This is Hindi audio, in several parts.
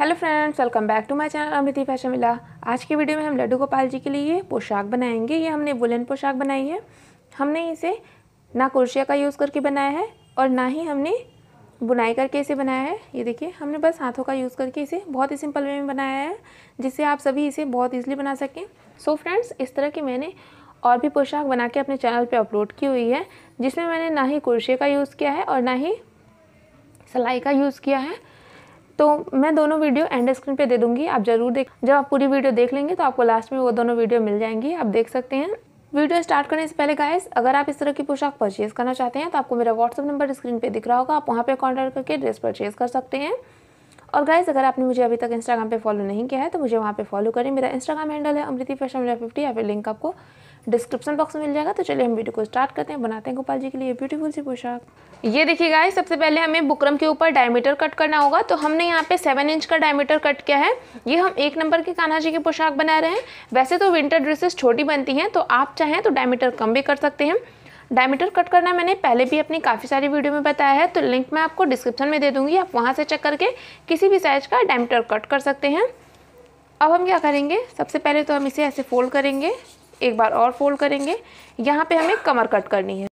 hello friends welcome back to my channel Amriti fashion मिला आज की वीडियो में हम लड्डू गोपाल जी के लिए पोशाक बनाएंगे ये हमने वुलन पोशाक बनाई है हमने इसे ना कुर्सिया का यूज़ करके बनाया है और ना ही हमने बुनाई करके इसे बनाया है ये देखिए हमने बस हाथों का यूज़ करके इसे बहुत ही सिंपल वे में बनाया है जिससे आप सभी इसे बहुत ईजिली बना सकें सो so फ्रेंड्स इस तरह की मैंने और भी पोशाक बना के अपने चैनल पर अपलोड की हुई है जिसमें मैंने ना ही कुर्सिया का यूज़ किया है और ना ही सिलाई का यूज़ किया है तो मैं दोनों वीडियो एंड स्क्रीन पे दे दूंगी आप जरूर देख जब आप पूरी वीडियो देख लेंगे तो आपको लास्ट में वो दोनों वीडियो मिल जाएंगी आप देख सकते हैं वीडियो स्टार्ट करने से पहले गाइस अगर आप इस तरह की पोशाक परचेज करना चाहते हैं तो आपको मेरा व्हाट्सअप नंबर स्क्रीन पर दिख रहा होगा आप वहाँ पर कॉन्टैक्ट करके ड्रेस परचेज कर सकते हैं और गाइस अगर आपने मुझे अभी तक इंस्टाग्राम पे फॉलो नहीं किया है तो मुझे वहाँ पे फॉलो करें मेरा इंस्टाग्राम हैंडल है अमृति फैशन फिफ्टी या फिर लिंक आपको डिस्क्रिप्शन बॉक्स में मिल जाएगा तो चलिए हम वीडियो को स्टार्ट करते हैं बनाते हैं गोपाल जी के लिए ब्यूटीफुल सी पोशाक ये देखिए गाइस सबसे पहले हमें बुकरम के ऊपर डायमीटर कट करना होगा तो हमने यहाँ पे सेवन इंच का डायमीटर कट किया है ये हम एक नंबर के कान्हा जी की पोशाक बना रहे हैं वैसे तो विंटर ड्रेसेस छोटी बनती हैं तो आप चाहें तो डायमीटर कम भी कर सकते हैं डायमीटर कट करना मैंने पहले भी अपनी काफ़ी सारी वीडियो में बताया है तो लिंक मैं आपको डिस्क्रिप्शन में दे दूँगी आप वहाँ से चेक करके किसी भी साइज का डायमीटर कट कर सकते हैं अब हम क्या करेंगे सबसे पहले तो हम इसे ऐसे फोल्ड करेंगे एक बार और फोल्ड करेंगे यहाँ पे हमें कमर कट करनी है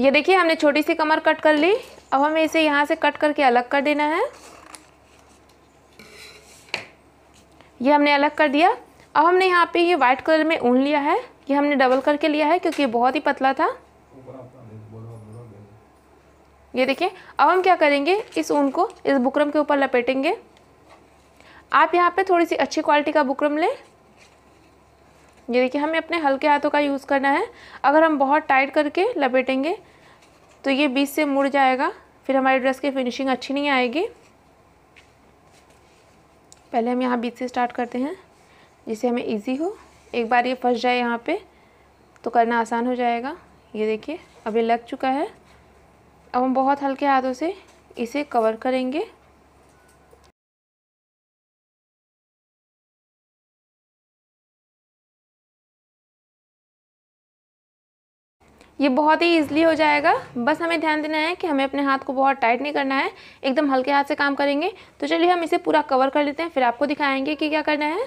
ये देखिए हमने छोटी सी कमर कट कर ली अब हमें इसे यहाँ से कट करके अलग कर देना है ये हमने अलग कर दिया अब हमने यहाँ पे ये वाइट कलर में ऊन लिया है ये हमने डबल करके लिया है क्योंकि ये बहुत ही पतला था ये देखिए अब हम क्या करेंगे इस ऊन को इस बुकरम के ऊपर लपेटेंगे आप यहाँ पे थोड़ी सी अच्छी क्वालिटी का बुकरम लें ये देखिए हमें अपने हल्के हाथों का यूज़ करना है अगर हम बहुत टाइट करके लपेटेंगे तो ये बीच से मुड़ जाएगा फिर हमारी ड्रेस की फिनिशिंग अच्छी नहीं आएगी पहले हम यहाँ बीच से स्टार्ट करते हैं जिससे हमें इजी हो एक बार ये फंस जाए यहाँ पे तो करना आसान हो जाएगा ये देखिए अब ये लग चुका है अब हम बहुत हल्के हाथों से इसे कवर करेंगे ये बहुत ही ईजिली हो जाएगा बस हमें ध्यान देना है कि हमें अपने हाथ को बहुत टाइट नहीं करना है एकदम हल्के हाथ से काम करेंगे तो चलिए हम इसे पूरा कवर कर लेते हैं फिर आपको दिखाएंगे कि क्या करना है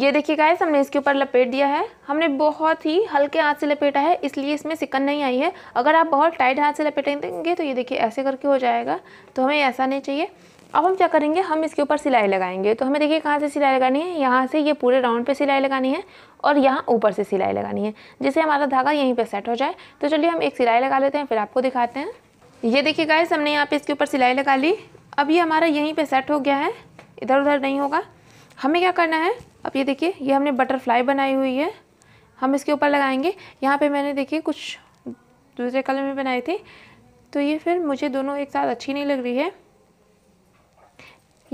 ये देखिए गाइस हमने इसके ऊपर लपेट दिया है हमने बहुत ही हल्के हाथ से लपेटा है इसलिए इसमें सिकन नहीं आई है अगर आप बहुत टाइट हाथ से लपेटेंगे तो ये देखिए ऐसे करके हो जाएगा तो हमें ऐसा नहीं चाहिए अब हम क्या करेंगे हम इसके ऊपर सिलाई लगाएंगे तो हमें देखिए कहाँ से सिलाई लगानी है यहाँ से ये पूरे राउंड पे सिलाई लगानी है और यहाँ ऊपर से सिलाई लगानी है जिससे हमारा धागा यहीं पे सेट हो जाए तो चलिए हम एक सिलाई लगा लेते हैं फिर आपको दिखाते हैं ये देखिए गाइस हमने यहाँ पे इसके ऊपर सिलाई लगा ली अब ये हमारा यहीं पर सेट हो गया है इधर उधर नहीं होगा हमें क्या करना है अब ये देखिए ये हमने बटरफ्लाई बनाई हुई है हम इसके ऊपर लगाएंगे यहाँ पर मैंने देखिए कुछ दूसरे कलर में बनाए थे तो ये फिर मुझे दोनों एक साथ अच्छी नहीं लग रही है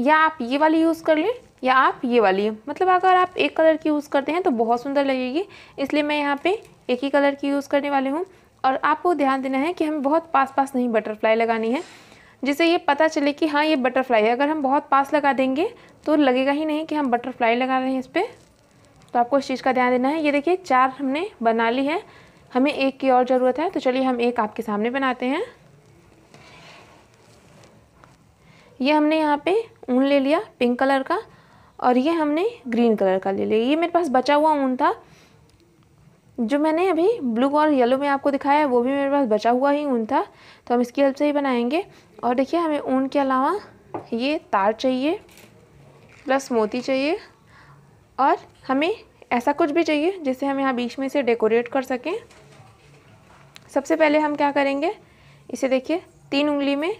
या आप ये वाली यूज़ कर लें या आप ये वाली मतलब अगर आप एक कलर की यूज़ करते हैं तो बहुत सुंदर लगेगी इसलिए मैं यहाँ पे एक ही कलर की यूज़ करने वाली हूँ और आपको ध्यान देना है कि हमें बहुत पास पास नहीं बटरफ्लाई लगानी है जिससे ये पता चले कि हाँ ये बटरफ्लाई है अगर हम बहुत पास लगा देंगे तो लगेगा ही नहीं कि हम बटरफ्लाई लगा रहे हैं इस पर तो आपको इस चीज़ का ध्यान देना है ये देखिए चार हमने बना ली है हमें एक की और ज़रूरत है तो चलिए हम एक आपके सामने बनाते हैं ये हमने यहाँ पे ऊन ले लिया पिंक कलर का और ये हमने ग्रीन कलर का ले लिया ये मेरे पास बचा हुआ ऊन था जो मैंने अभी ब्लू और येलो में आपको दिखाया है वो भी मेरे पास बचा हुआ ही ऊन था तो हम इसकी हेल्प से ही बनाएंगे और देखिए हमें ऊन के अलावा ये तार चाहिए प्लस मोती चाहिए और हमें ऐसा कुछ भी चाहिए जिससे हम यहाँ बीच में इसे डेकोरेट कर सकें सबसे पहले हम क्या करेंगे इसे देखिए तीन उंगली में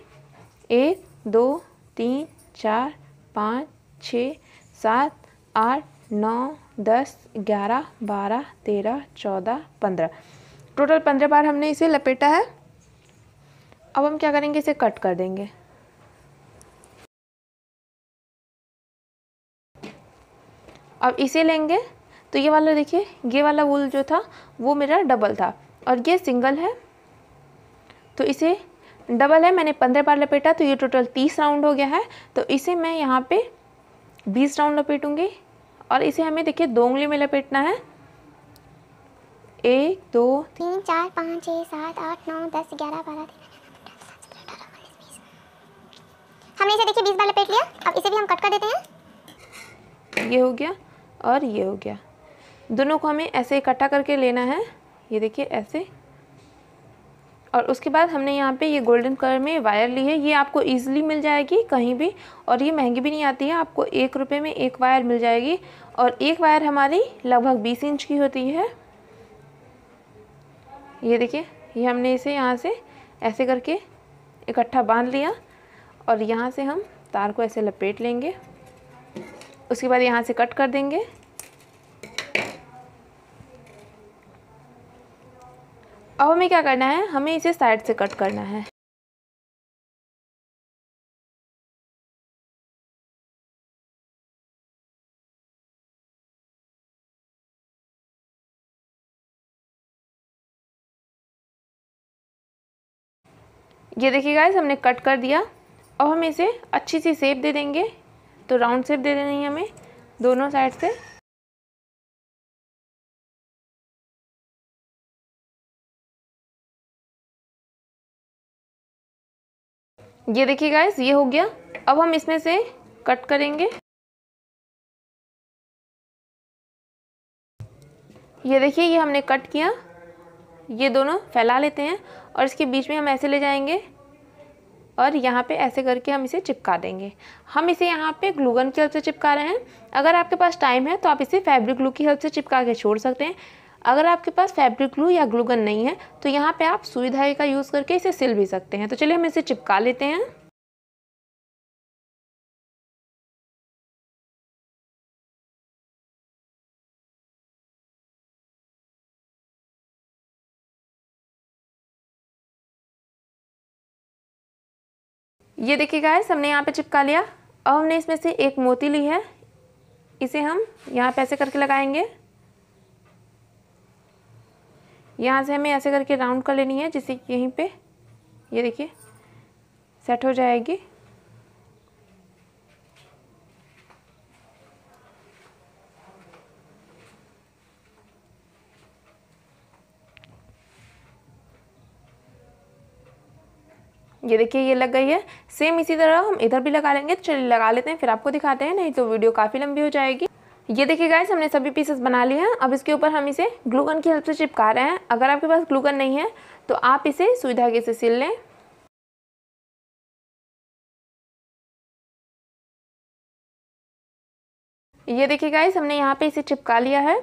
एक दो तीन चार पाँच छ सात आठ नौ दस ग्यारह बारह तेरह चौदह पंद्रह टोटल पंद्रह बार हमने इसे लपेटा है अब हम क्या करेंगे इसे कट कर देंगे अब इसे लेंगे तो ये वाला देखिए ये वाला वूल जो था वो मेरा डबल था और ये सिंगल है तो इसे डबल है मैंने पंद्रह बार लपेटा तो ये टोटल तीस राउंड हो गया है तो इसे मैं यहाँ पे बीस राउंड लपेटूंगी और इसे हमें देखिए दो उंगली में लपेटना है एक दो तीन चार पाँच छः सात आठ नौ दस ग्यारह बारह हमने इसे देखिए बीस बार लपेट लिया अब इसे भी हम कट कर देते हैं ये हो गया और ये हो गया दोनों को हमें ऐसे इकट्ठा करके लेना है ये देखिए ऐसे और उसके बाद हमने यहाँ पे ये गोल्डन कलर में वायर ली है ये आपको ईजिली मिल जाएगी कहीं भी और ये महंगी भी नहीं आती है आपको एक रुपये में एक वायर मिल जाएगी और एक वायर हमारी लगभग बीस इंच की होती है ये देखिए ये हमने इसे यहाँ से ऐसे करके इकट्ठा बांध लिया और यहाँ से हम तार को ऐसे लपेट लेंगे उसके बाद यहाँ से कट कर देंगे अब हमें क्या करना है हमें इसे साइड से कट करना है ये देखिए गाइस हमने कट कर दिया अब हम इसे अच्छी सी शेप दे देंगे तो राउंड शेप दे देनी है हमें दोनों साइड से ये देखिए गाइस ये हो गया अब हम इसमें से कट करेंगे ये देखिए ये हमने कट किया ये दोनों फैला लेते हैं और इसके बीच में हम ऐसे ले जाएंगे और यहाँ पे ऐसे करके हम इसे चिपका देंगे हम इसे यहाँ पे ग्लूगन की हेल्प से चिपका रहे हैं अगर आपके पास टाइम है तो आप इसे फैब्रिक ग्लू की हेल्प से चिपका के छोड़ सकते हैं अगर आपके पास फैब्रिक ग्लू या ग्लूगन नहीं है तो यहाँ पे आप सुई धागे का यूज़ करके इसे सिल भी सकते हैं तो चलिए हम इसे चिपका लेते हैं ये देखिए गाइस हमने यहाँ पे चिपका लिया अब हमने इसमें से एक मोती ली है इसे हम यहाँ पे ऐसे करके लगाएंगे यहाँ से हमें ऐसे करके राउंड कर लेनी है जिससे यहीं पे ये देखिए सेट हो जाएगी ये देखिए ये लग गई है सेम इसी तरह हम इधर भी लगा लेंगे तो चलिए लगा लेते हैं फिर आपको दिखाते हैं नहीं तो वीडियो काफ़ी लंबी हो जाएगी ये देखिए गाइस हमने सभी पीसेस बना लिए हैं अब इसके ऊपर हम इसे ग्लूगन की हेल्प से चिपका रहे हैं अगर आपके पास ग्लूगन नहीं है तो आप इसे सुई धागे से सिल लें ये देखिए गाइस हमने यहाँ पे इसे चिपका लिया है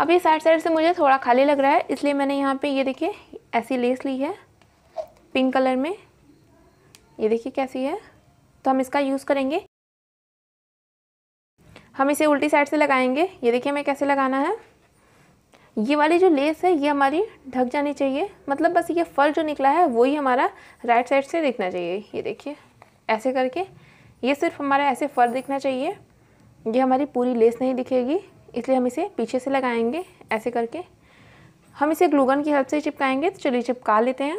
अब ये साइड साइड से मुझे थोड़ा खाली लग रहा है इसलिए मैंने यहाँ पे ये देखिए ऐसी लेस ली है पिंक कलर में ये देखिए कैसी है तो हम इसका यूज़ करेंगे हम इसे उल्टी साइड से लगाएंगे ये देखिए हमें कैसे लगाना है ये वाली जो लेस है ये हमारी ढक जानी चाहिए मतलब बस ये फल जो निकला है वही हमारा राइट साइड से दिखना चाहिए ये देखिए ऐसे करके ये सिर्फ हमारा ऐसे फल दिखना चाहिए ये हमारी पूरी लेस नहीं दिखेगी इसलिए हम इसे पीछे से लगाएंगे ऐसे करके हम इसे ग्लूगन की हेल्प से चिपकाएंगे तो चलिए चिपका लेते हैं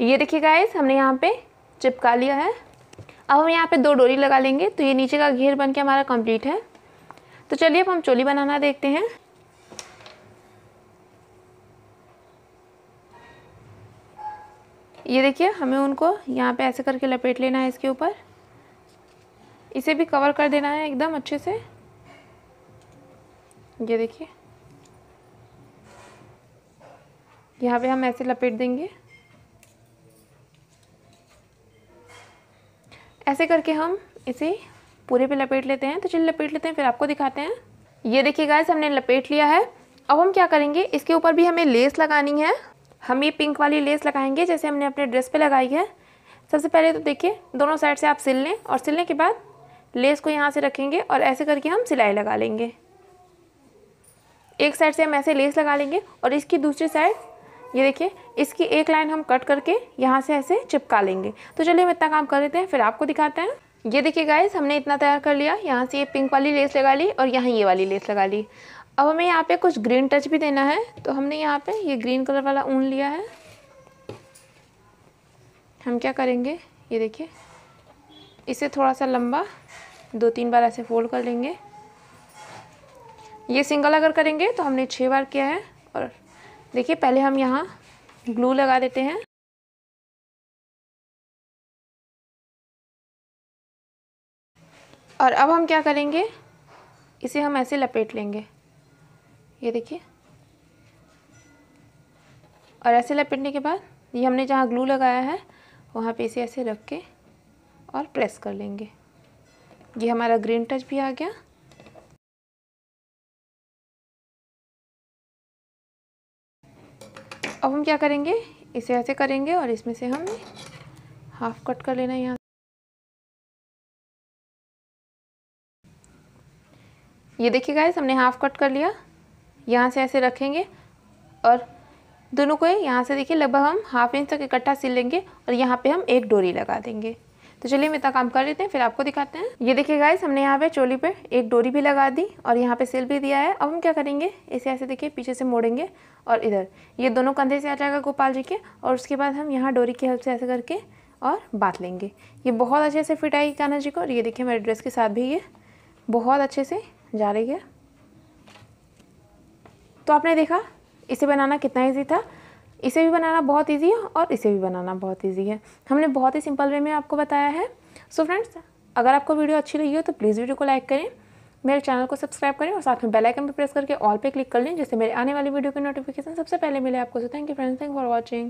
ये देखिए गाइस हमने यहाँ पे चिपका लिया है अब हम यहाँ पे दो डोरी लगा लेंगे तो ये नीचे का घेर बन के हमारा कंप्लीट है तो चलिए अब हम चोली बनाना देखते हैं ये देखिए हमें उनको यहाँ पे ऐसे करके लपेट लेना है इसके ऊपर इसे भी कवर कर देना है एकदम अच्छे से ये देखिए यहाँ पे हम ऐसे लपेट देंगे ऐसे करके हम इसे पूरे पे लपेट लेते हैं तो चलिए लपेट लेते हैं फिर आपको दिखाते हैं ये देखिए गाइस हमने लपेट लिया है अब हम क्या करेंगे इसके ऊपर भी हमें लेस लगानी है हम ये पिंक वाली लेस लगाएंगे जैसे हमने अपने ड्रेस पे लगाई है सबसे पहले तो देखिए दोनों साइड से आप सिल लें और सिलने के बाद लेस को यहाँ से रखेंगे और ऐसे करके हम सिलाई लगा लेंगे एक साइड से हम ऐसे लेस लगा लेंगे और इसकी दूसरी साइड ये देखिए इसकी एक लाइन हम कट करके यहाँ से ऐसे चिपका लेंगे तो चलिए हम इतना काम कर लेते हैं फिर आपको दिखाते हैं ये देखिए गाइस हमने इतना तैयार कर लिया यहाँ से ये पिंक वाली लेस लगा ली और यहाँ ये वाली लेस लगा ली अब हमें यहाँ पे कुछ ग्रीन टच भी देना है तो हमने यहाँ पे ये ग्रीन कलर वाला ऊन लिया है हम क्या करेंगे ये देखिए इसे थोड़ा सा लंबा दो तीन बार ऐसे फोल्ड कर लेंगे ये सिंगल अगर करेंगे तो हमने छः बार किया है और देखिए पहले हम यहाँ ग्लू लगा देते हैं और अब हम क्या करेंगे इसे हम ऐसे लपेट लेंगे ये देखिए और ऐसे लपेटने के बाद ये हमने जहाँ ग्लू लगाया है वहाँ पे इसे ऐसे रख के और प्रेस कर लेंगे ये हमारा ग्रीन टच भी आ गया अब हम क्या करेंगे इसे ऐसे करेंगे और इसमें से हम हाफ कट कर लेना यहाँ ये देखिए गाइस हमने हाफ कट कर लिया यहाँ से ऐसे रखेंगे और दोनों को यहाँ से देखिए लगभग हम हाफ इंच तक इकट्ठा सिल लेंगे और यहाँ पे हम एक डोरी लगा देंगे तो चलिए हम इतना काम कर लेते हैं फिर आपको दिखाते हैं ये देखिए गाइस हमने यहाँ पे चोली पे एक डोरी भी लगा दी और यहाँ पे सिल भी दिया है अब हम क्या करेंगे इसे ऐसे देखिए पीछे से मोड़ेंगे और इधर ये दोनों कंधे से आ जाएगा गोपाल जी के और उसके बाद हम यहाँ डोरी की हेल्प से ऐसे करके और बांध लेंगे ये बहुत अच्छे से फिट आएगी कान्हा जी को और ये देखिए मेरे ड्रेस के साथ भी ये बहुत अच्छे से जा रही है तो आपने देखा इसे बनाना कितना ईजी था इसे भी बनाना बहुत ईजी है और इसे भी बनाना बहुत ईजी है हमने बहुत ही सिंपल वे में आपको बताया है सो so फ्रेंड्स अगर आपको वीडियो अच्छी लगी हो तो प्लीज़ वीडियो को लाइक करें मेरे चैनल को सब्सक्राइब करें और साथ में बेल आइकन पर प्रेस करके ऑल पे क्लिक कर लें जिससे मेरे आने वाली वीडियो की नोटिफिकेशन सबसे पहले मिले आपको so thank you friends thank for watching